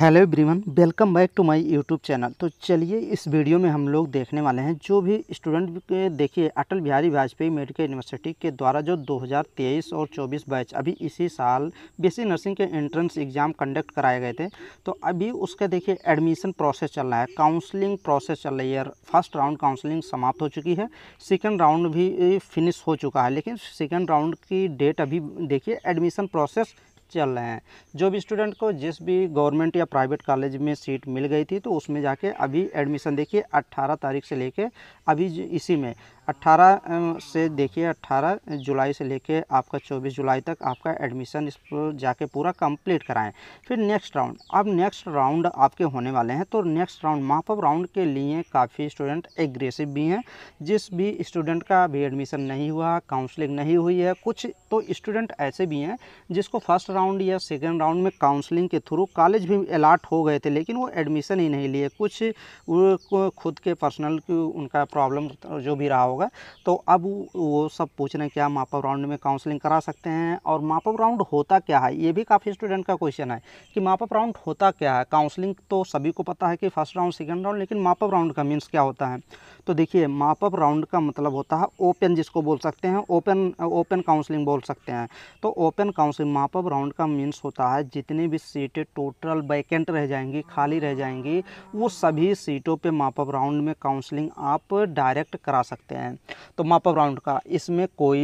Hello everyone welcome back to my YouTube channel तो चलिए इस वीडियो में हम लोग देखने वाले हैं जो भी स्टूडेंट देखिए अटल बिहारी वाजपेयी मेडिकल यूनिवर्सिटी के द्वारा जो 2023 और 24 बैच अभी इसी साल बीसी नर्सिंग के एंट्रेंस एग्ज़ाम कंडक्ट कराए गए थे तो अभी उसका देखिए एडमिशन प्रोसेस चल रहा है काउंसलिंग प्रोसेस चल रही है फर्स्ट राउंड काउंसलिंग समाप्त हो चुकी है सेकेंड राउंड भी फिनिश हो चुका है लेकिन सेकेंड राउंड की डेट अभी देखिए एडमिशन प्रोसेस चल रहे हैं जो भी स्टूडेंट को जिस भी गवर्नमेंट या प्राइवेट कॉलेज में सीट मिल गई थी तो उसमें जाके अभी एडमिशन देखिए अट्ठारह तारीख से लेके अभी इसी में 18 से देखिए 18 जुलाई से लेके आपका 24 जुलाई तक आपका एडमिशन इस जाके पूरा कंप्लीट कराएं फिर नेक्स्ट राउंड अब नेक्स्ट राउंड आपके होने वाले हैं तो नेक्स्ट राउंड मापअप राउंड के लिए काफ़ी स्टूडेंट एग्रेसिव भी हैं जिस भी स्टूडेंट का अभी एडमिशन नहीं हुआ काउंसलिंग नहीं हुई है कुछ तो स्टूडेंट ऐसे भी हैं जिसको फर्स्ट राउंड या सेकेंड राउंड में काउंसलिंग के थ्रू कॉलेज भी अलाट हो गए थे लेकिन वो एडमिशन ही नहीं लिए कुछ खुद के पर्सनल उनका प्रॉब्लम जो भी रहा होगा होगा तो अब वो सब पूछ रहे हैं क्या मापअप राउंड में काउंसलिंग करा सकते हैं और मापअप राउंड होता क्या है ये भी काफ़ी स्टूडेंट का क्वेश्चन है कि मापअप राउंड होता क्या है काउंसलिंग तो सभी को पता है कि फर्स्ट राउंड सेकेंड राउंड लेकिन मापअप राउंड का मीन्स क्या होता है तो देखिए मापअप राउंड का मतलब होता है ओपन जिसको बोल सकते हैं ओपन ओपन काउंसलिंग बोल सकते हैं तो ओपन काउंसलिंग मापअप राउंड का मीन्स होता है जितनी भी सीटें टोटल वैकेंट रह जाएंगी खाली रह जाएंगी वो सभी सीटों पर मापअप राउंड में काउंसलिंग आप डायरेक्ट करा सकते हैं तो मापअप राउंड का इसमें कोई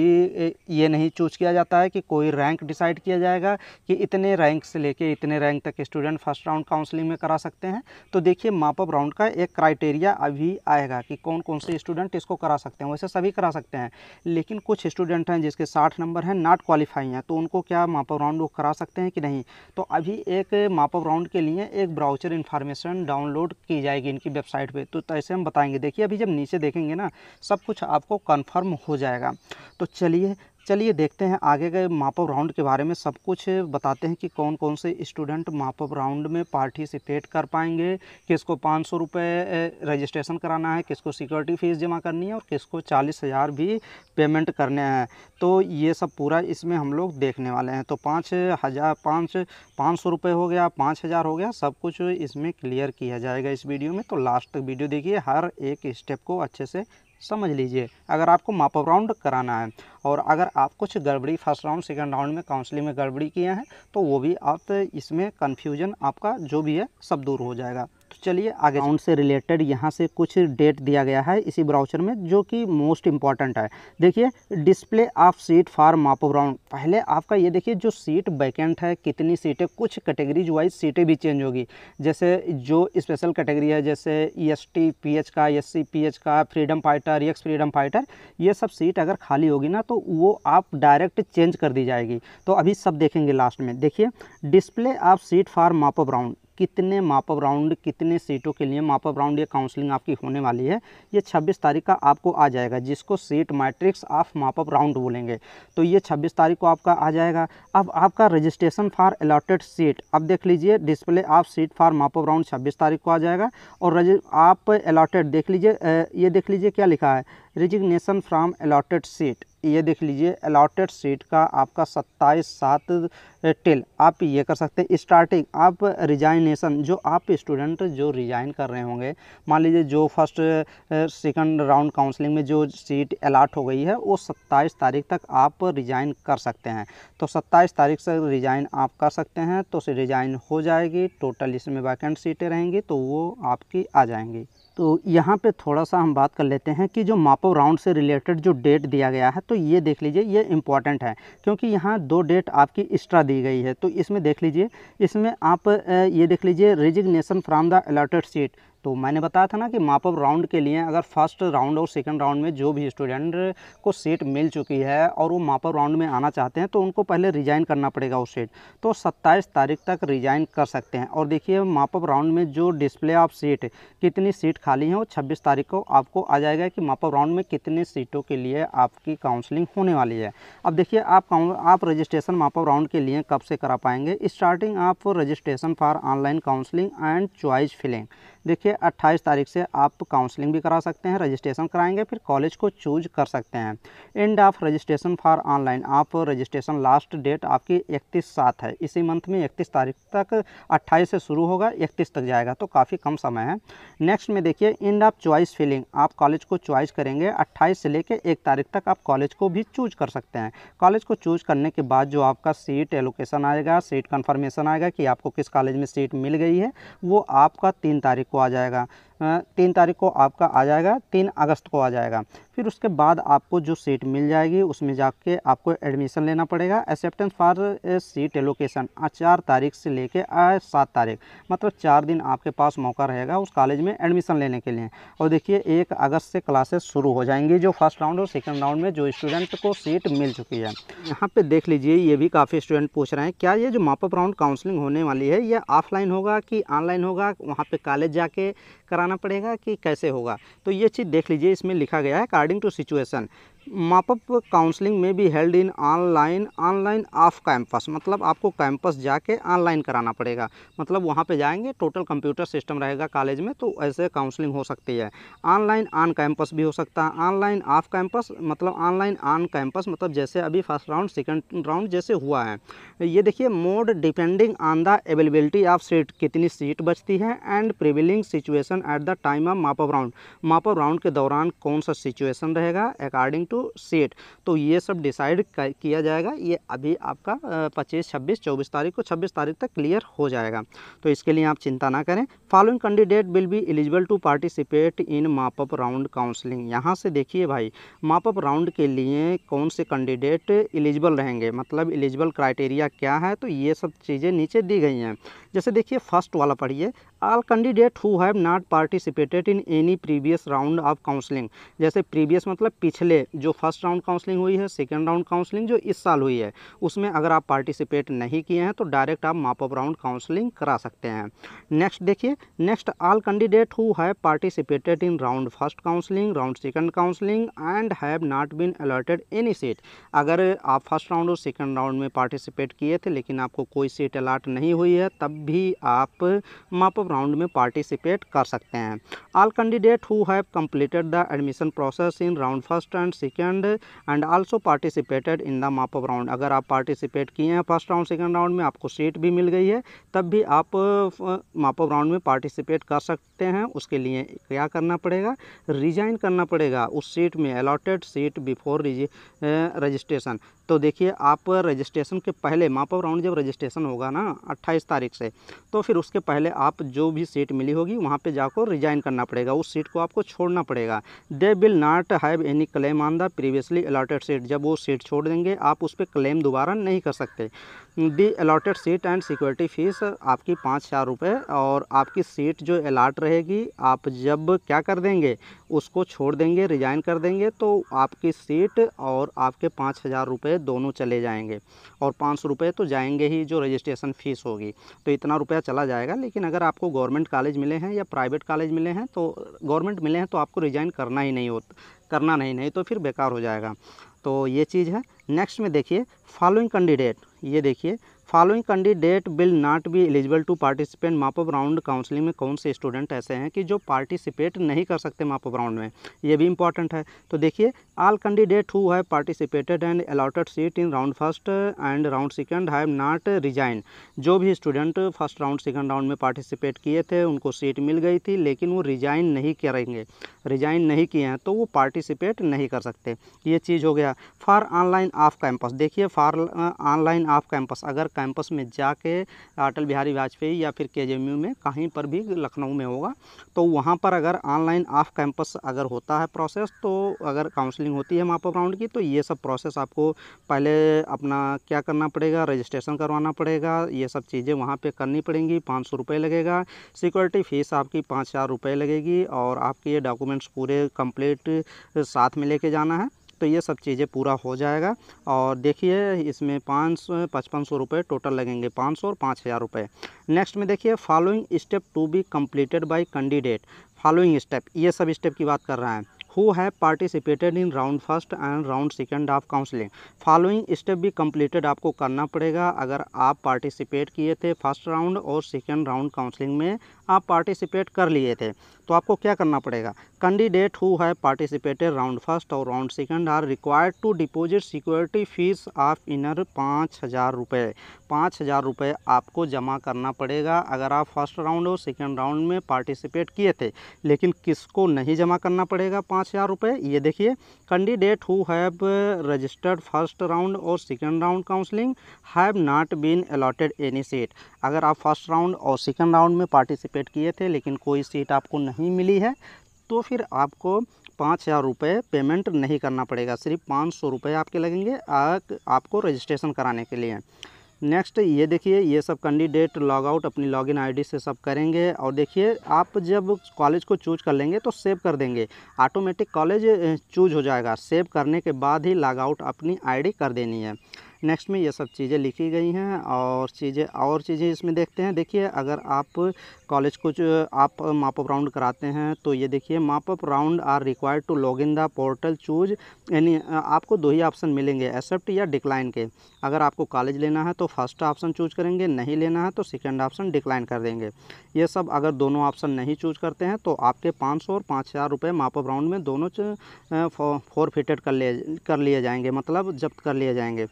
ये नहीं चूज किया जाता है कि कोई रैंक डिसाइड किया जाएगा कि इतने रैंक से लेके इतने रैंक तक स्टूडेंट फर्स्ट राउंड काउंसलिंग में करा सकते हैं तो देखिए मापअप राउंड का एक क्राइटेरिया अभी आएगा कि कौन कौन से स्टूडेंट इसको करा सकते हैं वैसे सभी करा सकते हैं लेकिन कुछ स्टूडेंट हैं जिसके साठ नंबर हैं नॉट क्वालिफाई हैं तो उनको क्या मापअप राउंड वो करा सकते हैं कि नहीं तो अभी एक मापअप राउंड के लिए एक ब्राउचर इन्फॉर्मेशन डाउनलोड की जाएगी इनकी वेबसाइट पर तो ऐसे हम बताएंगे देखिए अभी जब नीचे देखेंगे ना सब कुछ आपको कन्फर्म हो जाएगा तो चलिए चलिए देखते हैं आगे गए मापअप राउंड के बारे में सब कुछ बताते हैं कि कौन कौन से स्टूडेंट मापअप राउंड में पार्टिसिपेट कर पाएंगे किसको पाँच सौ रुपये रजिस्ट्रेशन कराना है किसको सिक्योरिटी फ़ीस जमा करनी है और किसको चालीस हज़ार भी पेमेंट करने हैं तो ये सब पूरा इसमें हम लोग देखने वाले हैं तो पाँच हज़ार पाँच पाँच सौ रुपये हो गया पाँच हज़ार हो गया सब कुछ इसमें क्लियर किया जाएगा इस वीडियो में तो लास्ट तक वीडियो देखिए हर एक स्टेप को अच्छे से समझ लीजिए अगर आपको माप राउंड कराना है और अगर आप कुछ गड़बड़ी फर्स्ट राउंड सेकंड राउंड में काउंसलिंग में गड़बड़ी किए हैं तो वो भी आप इसमें कन्फ्यूजन आपका जो भी है सब दूर हो जाएगा तो चलिए आगे अकाउंट हाँ। से रिलेटेड यहाँ से कुछ डेट दिया गया है इसी ब्राउचर में जो कि मोस्ट इंपॉर्टेंट है देखिए display of seat for mop up round पहले आपका ये देखिए जो सीट वैकेंट है कितनी सीटें कुछ कैटेगरीज वाइज सीटें भी चेंज होगी जैसे जो स्पेशल कैटेगरी है जैसे एस टी पी एच का एस सी पी एच का freedom fighter ex freedom fighter ये सब सीट अगर खाली होगी ना तो वो आप डायरेक्ट चेंज कर दी जाएगी तो अभी सब देखेंगे लास्ट में देखिए display of seat for mop up round कितने मापअप राउंड कितने सीटों के लिए मापअप राउंड या काउंसलिंग आपकी होने वाली है ये छब्बीस तारीख का आपको आ जाएगा जिसको seat matrix of mop up round बोलेंगे तो ये छब्बीस तारीख को आपका आ जाएगा अब आपका रजिस्ट्रेशन फॉर अलॉटेड सीट अब देख लीजिए display of seat for mop up round छब्बीस तारीख को आ जाएगा और आप अलॉटेड देख लीजिए ये देख लीजिए क्या लिखा है रिजिग्नेशन फ्राम अलॉटेड सीट ये देख लीजिए अलाटेड सीट का आपका सत्ताईस सात टिल आप ये कर सकते हैं स्टार्टिंग आप रिजाइनेशन जो आप स्टूडेंट जो रिजाइन कर रहे होंगे मान लीजिए जो फर्स्ट सेकंड राउंड काउंसलिंग में जो सीट अलाट हो गई है वो सत्ताईस तारीख तक आप रिजाइन कर सकते हैं तो सत्ताईस तारीख से रिजाइन आप कर सकते हैं तो रिजाइन हो जाएगी टोटल इसमें वैकेंट सीटें रहेंगी तो वो आपकी आ जाएंगी तो यहाँ पे थोड़ा सा हम बात कर लेते हैं कि जो मापो राउंड से रिलेटेड जो डेट दिया गया है तो ये देख लीजिए ये इम्पॉर्टेंट है क्योंकि यहाँ दो डेट आपकी एक्स्ट्रा दी गई है तो इसमें देख लीजिए इसमें आप ये देख लीजिए resignation from the allotted seat तो मैंने बताया था ना कि मापअप राउंड के लिए अगर फर्स्ट राउंड और सेकंड राउंड में जो भी स्टूडेंट को सीट मिल चुकी है और वो मापअप राउंड में आना चाहते हैं तो उनको पहले रिजाइन करना पड़ेगा उस सीट तो 27 तारीख तक रिजाइन कर सकते हैं और देखिए मापअप राउंड में जो डिस्प्ले ऑफ सीट कितनी सीट खाली है वो छब्बीस तारीख को आपको आ जाएगा कि मापअप राउंड में कितने सीटों के लिए आपकी काउंसलिंग होने वाली है अब देखिए आप आप रजिस्ट्रेशन मापअप राउंड के लिए कब से करा पाएंगे स्टार्टिंग आप registration for online counselling and choice filling देखिए 28 तारीख से आप काउंसलिंग भी करा सकते हैं रजिस्ट्रेशन कराएंगे फिर कॉलेज को चूज कर सकते हैं end of registration for online आप रजिस्ट्रेशन लास्ट डेट आपकी इकतीस सात है इसी मंथ में इकतीस तारीख तक अट्ठाईस से शुरू होगा इकतीस तक जाएगा तो काफ़ी कम समय है नेक्स्ट में देखिए एंड ऑफ चॉइस फिलिंग आप कॉलेज को चॉइस करेंगे अट्ठाईस से लेकर एक तारीख तक आप कॉलेज को भी चूज कर सकते हैं कॉलेज को चूज करने के बाद जो आपका सीट एलोकेशन आएगा सीट कन्फर्मेशन आएगा कि आपको किस कॉलेज में सीट मिल गई है वो आपका तीन तारीख को आपको आ जाएगा तीन तारीख को आपका आ जाएगा तीन अगस्त को आ जाएगा फिर उसके बाद आपको जो सीट मिल जाएगी उसमें जाके आपको एडमिशन लेना पड़ेगा एक्सेप्टेंस फॉर सीट एलोकेशन चार तारीख से लेके सात तारीख मतलब चार दिन आपके पास मौका रहेगा उस कॉलेज में एडमिशन लेने के लिए और देखिए एक अगस्त से क्लासेस शुरू हो जाएंगी जो फर्स्ट राउंड और सेकेंड राउंड में जो स्टूडेंट को सीट मिल चुकी है यहाँ पर देख लीजिए ये भी काफ़ी स्टूडेंट पूछ रहे हैं क्या ये जो मापअप राउंड काउंसलिंग होने वाली है यह ऑफलाइन होगा कि ऑनलाइन होगा वहाँ पर कॉलेज जाके कराना पड़ेगा कि कैसे होगा तो ये चीज़ देख लीजिए इसमें लिखा गया है according to situation mop up counselling में भी held in online online off campus मतलब आपको कैंपस जाके ऑनलाइन कराना पड़ेगा मतलब वहाँ पे जाएंगे टोटल कंप्यूटर सिस्टम रहेगा कॉलेज में तो ऐसे काउंसलिंग हो सकती है ऑनलाइन ऑन कैंपस भी हो सकता है ऑनलाइन ऑफ कैंपस मतलब ऑनलाइन ऑन कैंपस मतलब जैसे अभी फर्स्ट राउंड सेकेंड राउंड जैसे हुआ है ये देखिए mode depending on the availability of seat कितनी सीट बचती है and prevailing situation at the time of mop up round mop up round के दौरान कौन सा सिचुएसन रहेगा अकॉर्डिंग टू टू सेट तो ये सब डिसाइड किया जाएगा ये अभी आपका पच्चीस छब्बीस चौबीस तारीख को छब्बीस तारीख तक क्लियर हो जाएगा तो इसके लिए आप चिंता ना करें following candidate will be eligible to participate in mop up round counselling यहाँ से देखिए भाई मापअप राउंड के लिए कौन से कैंडिडेट एलिजिबल रहेंगे मतलब एलिजिबल क्राइटेरिया क्या है तो ये सब चीज़ें नीचे दी गई हैं जैसे देखिए फर्स्ट वाला पढ़िए all candidate who have not participated in any previous round of counselling जैसे प्रीवियस मतलब पिछले जो फर्स्ट राउंड काउंसलिंग हुई है सेकेंड राउंड काउंसलिंग जो इस साल हुई है उसमें अगर आप पार्टिसिपेट नहीं किए हैं तो डायरेक्ट आप मापअप राउंड काउंसलिंग करा सकते हैं नेक्स्ट देखिए next all candidate who have participated in round first counselling round second counselling and have not been allotted any seat अगर आप फर्स्ट राउंड और सेकेंड राउंड में पार्टिसिपेट किए थे लेकिन आपको कोई सीट अलाट नहीं हुई है तब भी आप मॉप राउंड में पार्टिसिपेट कर सकते हैं all candidate who have completed the admission process in round first and second and also participated in the mop up round अगर आप पार्टिसिपेट किए हैं फर्स्ट राउंड सेकेंड राउंड में आपको सीट भी मिल गई है तब भी आप मापअप राउंड में पार्टिसिपेट कर सकते हैं उसके लिए क्या करना पड़ेगा रिजाइन करना पड़ेगा उस सीट में अलॉटेड सीट बिफोर रजिस्ट्रेशन तो देखिए आप रजिस्ट्रेशन के पहले माप ऑफ राउंड जब रजिस्ट्रेशन होगा ना अट्ठाईस तारीख से तो फिर उसके पहले आप जो भी सीट मिली होगी वहाँ पर जाकर रिजाइन करना पड़ेगा उस सीट को आपको छोड़ना पड़ेगा they will not have any claim on the previously allotted seat जब वो सीट छोड़ देंगे आप उस पर क्लेम दोबारा नहीं कर सकते the allotted seat and security fees आपकी पाँच हज़ार रुपये और आपकी सीट जो अलाट रहेगी आप जब क्या कर देंगे उसको छोड़ देंगे रिजाइन कर देंगे तो आपकी सीट और आपके पाँच हज़ार रुपये दोनों चले जाएंगे और पाँच सौ रुपये तो जाएंगे ही जो रजिस्ट्रेशन फ़ीस होगी तो इतना रुपया चला जाएगा लेकिन अगर आपको गवर्नमेंट कॉलेज मिले हैं या प्राइवेट कॉलेज मिले हैं तो गवर्नमेंट मिले हैं तो आपको रिजाइन करना ही नहीं होता करना नहीं नहीं तो फिर बेकार हो जाएगा तो ये चीज़ है नेक्स्ट में देखिए फॉलोइंग कैंडिडेट ये देखिए following candidate will not be eligible to participate mop up round counselling में कौन से स्टूडेंट ऐसे हैं कि जो पार्टिसिपेट नहीं कर सकते ऑफ राउंड में ये भी इंपॉर्टेंट है तो देखिए all candidate who have participated and allotted seat in round first and round second have not resign जो भी student first round second round में पार्टिसिपेट किए थे उनको सीट मिल गई थी लेकिन वो रिजाइन नहीं करेंगे रिजाइन नहीं किए हैं तो वो पार्टिसिपेट नहीं कर सकते ये चीज़ हो गया फॉर ऑनलाइन ऑफ कैंपस देखिए फॉर ऑनलाइन ऑफ कैंपस अगर कैंपस में जाके अटल बिहारी वाजपेयी या फिर के में कहीं पर भी लखनऊ में होगा तो वहाँ पर अगर ऑनलाइन ऑफ कैंपस अगर होता है प्रोसेस तो अगर काउंसलिंग होती है मापअप राउंड की तो ये सब प्रोसेस आपको पहले अपना क्या करना पड़ेगा रजिस्ट्रेशन करवाना पड़ेगा ये सब चीज़ें वहाँ पर करनी पड़ेंगी पाँच सौ रुपये लगेगा सिक्योरिटी फ़ीस आपकी पाँच हज़ार रुपये लगेगी और आपके ये डॉक्यूमेंट्स पूरे कंप्लीट साथ में लेके जाना है तो ये सब चीज़ें पूरा हो जाएगा और देखिए इसमें पाँच सौ पचपन सौ रुपये टोटल लगेंगे पाँच सौ और पाँच हज़ार रुपये नेक्स्ट में देखिए following step to be completed by candidate following step ये सब स्टेप की बात कर रहा है who have participated in round first and round second of counselling following step भी कम्प्लीटेड आपको करना पड़ेगा अगर आप पार्टिसिपेट किए थे फर्स्ट राउंड और सेकेंड राउंड काउंसलिंग में आप पार्टिसिपेट कर लिए थे तो आपको क्या करना पड़ेगा candidate who have participated round first और round second are required to deposit security fee of INR पाँच हज़ार रुपये पाँच हज़ार रुपये आपको जमा करना पड़ेगा अगर आप फर्स्ट राउंड और सेकंड राउंड में पार्टिसिपेट किए थे लेकिन किसको नहीं जमा करना पड़ेगा पाँच पाँच हज़ार रुपये ये देखिए candidate who have registered first round और second round counselling have not been allotted any seat अगर आप फर्स्ट राउंड और सेकेंड राउंड में पार्टिसिपेट किए थे लेकिन कोई सीट आपको नहीं मिली है तो फिर आपको पाँच हज़ार रुपये पेमेंट नहीं करना पड़ेगा सिर्फ पाँच सौ रुपये आपके लगेंगे आपको रजिस्ट्रेशन कराने के लिए नेक्स्ट ये देखिए ये सब कैंडिडेट लॉग आउट अपनी लॉगिन आईडी से सब करेंगे और देखिए आप जब कॉलेज को चूज कर लेंगे तो सेव कर देंगे ऑटोमेटिक कॉलेज चूज हो जाएगा सेव करने के बाद ही लॉग आउट अपनी आईडी कर देनी है नेक्स्ट में ये सब चीज़ें लिखी गई हैं और चीज़ें और चीज़ें इसमें देखते हैं देखिए अगर आप कॉलेज कुछ आप माप ऑफ राउंड कराते हैं तो ये देखिए mop up round are required to log in the portal choose यानी आपको दो ही ऑप्शन मिलेंगे एक्सेप्ट या डिक्लाइन के अगर आपको कॉलेज लेना है तो फर्स्ट ऑप्शन चूज करेंगे नहीं लेना है तो सेकेंड ऑप्शन डिक्लाइन कर देंगे ये सब अगर दोनों ऑप्शन नहीं चूज करते हैं तो आपके पाँच सौ और पाँच हज़ार रुपये मापअप राउंड में दोनों फॉर फिटेड कर लिए कर लिए जाएंगे मतलब जब्त कर लिए जाएंगे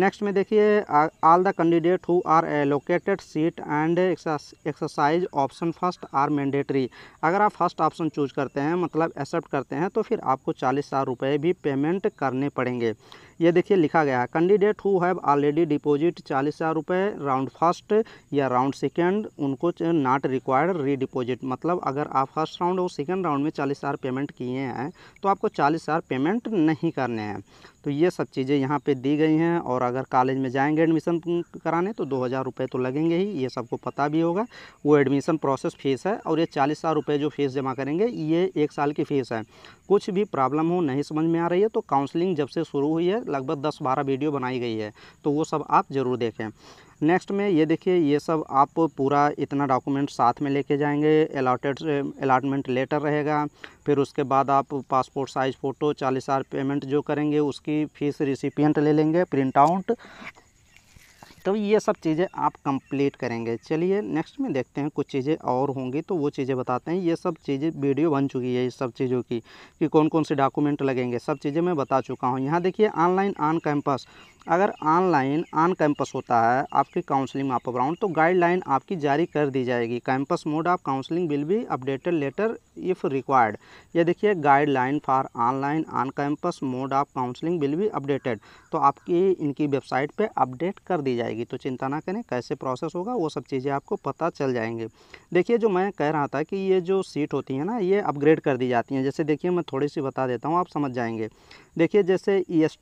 नेक्स्ट में देखिए all the candidate who are allocated seat and exercise option first are mandatory अगर आप फर्स्ट ऑप्शन चूज करते हैं मतलब एक्सेप्ट करते हैं तो फिर आपको चालीस हज़ार रुपये भी पेमेंट करने पड़ेंगे ये देखिए लिखा गया है candidate who have already deposit चालीस हज़ार रुपये राउंड फर्स्ट या राउंड सेकेंड उनको नॉट रिक्वायर्ड री डिपोजिट मतलब अगर आप फर्स्ट राउंड और सेकेंड राउंड में चालीस हज़ार पेमेंट किए हैं तो आपको चालीस हज़ार पेमेंट नहीं करने हैं तो ये सब चीज़ें यहाँ पे दी गई हैं और अगर कॉलेज में जाएंगे एडमिशन कराने तो दो हज़ार रुपये तो लगेंगे ही ये सबको पता भी होगा वो एडमिशन प्रोसेस फ़ीस है और ये चालीस हज़ार रुपये जो फीस जमा करेंगे ये एक साल की फ़ीस है कुछ भी प्रॉब्लम हो नहीं समझ में आ रही है तो काउंसलिंग जब से शुरू हुई है लगभग दस बारह वीडियो बनाई गई है तो वो सब आप ज़रूर देखें नेक्स्ट में ये देखिए ये सब आप पूरा इतना डॉक्यूमेंट साथ में लेके जाएंगे अलाटेड अलाटमेंट लेटर रहेगा फिर उसके बाद आप पासपोर्ट साइज़ फ़ोटो चालीस हज़ार पेमेंट जो करेंगे उसकी फ़ीस रिसिपियंट ले लेंगे प्रिंट आउट तो ये सब चीज़ें आप कंप्लीट करेंगे चलिए नेक्स्ट में देखते हैं कुछ चीज़ें और होंगी तो वो चीज़ें बताते हैं ये सब चीज़ें वीडियो बन चुकी है इस सब चीज़ों की कि कौन कौन से डॉक्यूमेंट लगेंगे सब चीज़ें मैं बता चुका हूँ यहाँ देखिए ऑनलाइन ऑन कैंपस अगर ऑनलाइन ऑन कैंपस होता है आपकी काउंसलिंग माप अराउंड तो गाइडलाइन आपकी जारी कर दी जाएगी campus mode of counselling will be updated later if required ये देखिए guideline for online on campus mode of counselling will be updated तो आपकी इनकी वेबसाइट पे अपडेट कर दी जाएगी तो चिंता ना करें कैसे प्रोसेस होगा वो सब चीज़ें आपको पता चल जाएंगे देखिए जो मैं कह रहा था कि ये जो सीट होती है ना ये अपग्रेड कर दी जाती हैं जैसे देखिए मैं थोड़ी सी बता देता हूँ आप समझ जाएंगे देखिए जैसे ई एस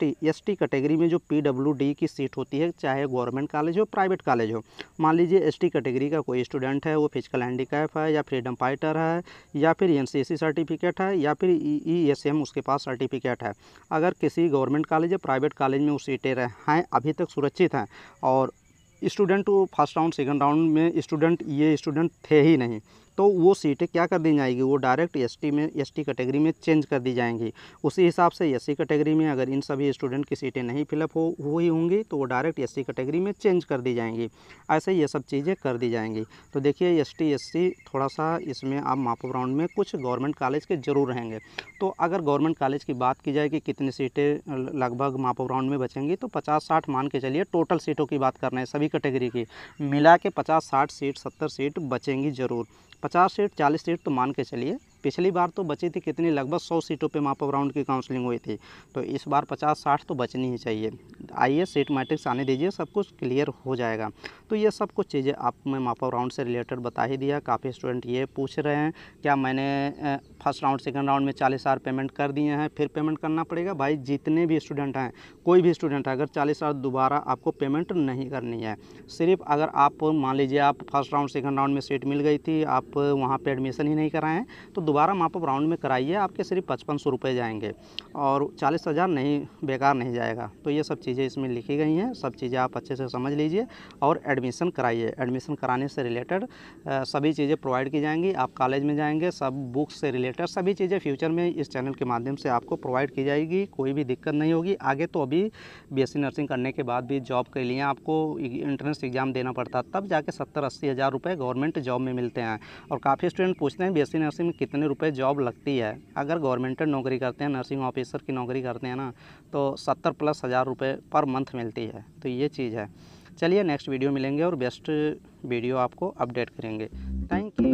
टी कैटेगरी में जो पी डब्ल्यू डी की सीट होती है चाहे गवर्नमेंट कॉलेज हो प्राइवेट कॉलेज हो मान लीजिए एस टी कैटेगरी का कोई स्टूडेंट है वो फिजिकल हैंडीकैप है या फ्रीडम फाइटर है या फिर एन सी सी सर्टिफिकेट है या फिर ई एस एम उसके पास सर्टिफिकेट है अगर किसी गवर्नमेंट कॉलेज या प्राइवेट कॉलेज में वो सीटें हैं अभी तक सुरक्षित हैं और स्टूडेंट तो फर्स्ट राउंड सेकंड राउंड में स्टूडेंट ये स्टूडेंट थे ही नहीं तो वो सीटें क्या कर दी जाएगी वो डायरेक्ट एसटी में एसटी कैटेगरी में चेंज कर दी जाएंगी उसी हिसाब से एससी कैटेगरी में अगर इन सभी स्टूडेंट की सीटें नहीं फिलअप हो हुई होंगी तो वो डायरेक्ट एससी कैटेगरी में चेंज कर दी जाएंगी ऐसे ये सब चीज़ें कर दी जाएंगी तो देखिए एस टी थोड़ा सा इसमें आप मापो ग्राउंड में कुछ गवर्नमेंट कॉलेज के ज़रूर रहेंगे तो अगर गवर्नमेंट कॉलेज की बात की जाए कि कितनी सीटें लगभग मापो ग्राउंड में बचेंगी तो पचास साठ मान के चलिए टोटल सीटों की बात कर रहे हैं सभी कैटेगरी के मिला के पचास साठ सीट सत्तर सीट बचेंगी ज़रूर पचास सीट चालीस सीट तो मान के चलिए पिछली बार तो बची थी कितनी लगभग सौ सीटों पे माप राउंड की काउंसलिंग हुई थी तो इस बार पचास साठ तो बचनी ही चाहिए आइए सीट मैट्रिक्स आने दीजिए सब कुछ क्लियर हो जाएगा तो ये सब कुछ चीज़ें आप मैं ऑफ राउंड से रिलेटेड बता ही दिया काफ़ी स्टूडेंट ये पूछ रहे हैं क्या मैंने फर्स्ट राउंड सेकेंड राउंड में चालीस हज़ार पेमेंट कर दिए हैं फिर पेमेंट करना पड़ेगा भाई जितने भी स्टूडेंट हैं कोई भी स्टूडेंट अगर चालीस हज़ार दोबारा आपको पेमेंट नहीं करनी है सिर्फ अगर आप मान लीजिए आप फर्स्ट राउंड सेकेंड राउंड में सीट मिल गई थी आप आप वहाँ पे एडमिशन ही नहीं कराएँ तो दोबारा अप राउंड में कराइए आपके सिर्फ पचपन सौ रुपये जाएंगे और चालीस हज़ार नहीं बेकार नहीं जाएगा तो ये सब चीज़ें इसमें लिखी गई हैं सब चीज़ें आप अच्छे से समझ लीजिए और एडमिशन कराइए एडमिशन कराने से रिलेटेड सभी चीज़ें प्रोवाइड की जाएंगी आप कॉलेज में जाएंगे सब बुक्स से रिलेटेड सभी चीज़ें फ्यूचर में इस चैनल के माध्यम से आपको प्रोवाइड की जाएगी कोई भी दिक्कत नहीं होगी आगे तो अभी बी नर्सिंग करने के बाद भी जॉब के लिए आपको एंट्रेंस एग्ज़ाम देना पड़ता है तब जाके सत्तर अस्सी हज़ार रुपये गवर्नमेंट जॉब में मिलते हैं और काफ़ी स्टूडेंट पूछते हैं बी नर्सिंग में कितने रुपए जॉब लगती है अगर गवर्नमेंटेड नौकरी करते हैं नर्सिंग ऑफिसर की नौकरी करते हैं ना तो सत्तर प्लस हज़ार रुपये पर मंथ मिलती है तो ये चीज़ है चलिए नेक्स्ट वीडियो मिलेंगे और बेस्ट वीडियो आपको अपडेट करेंगे थैंक यू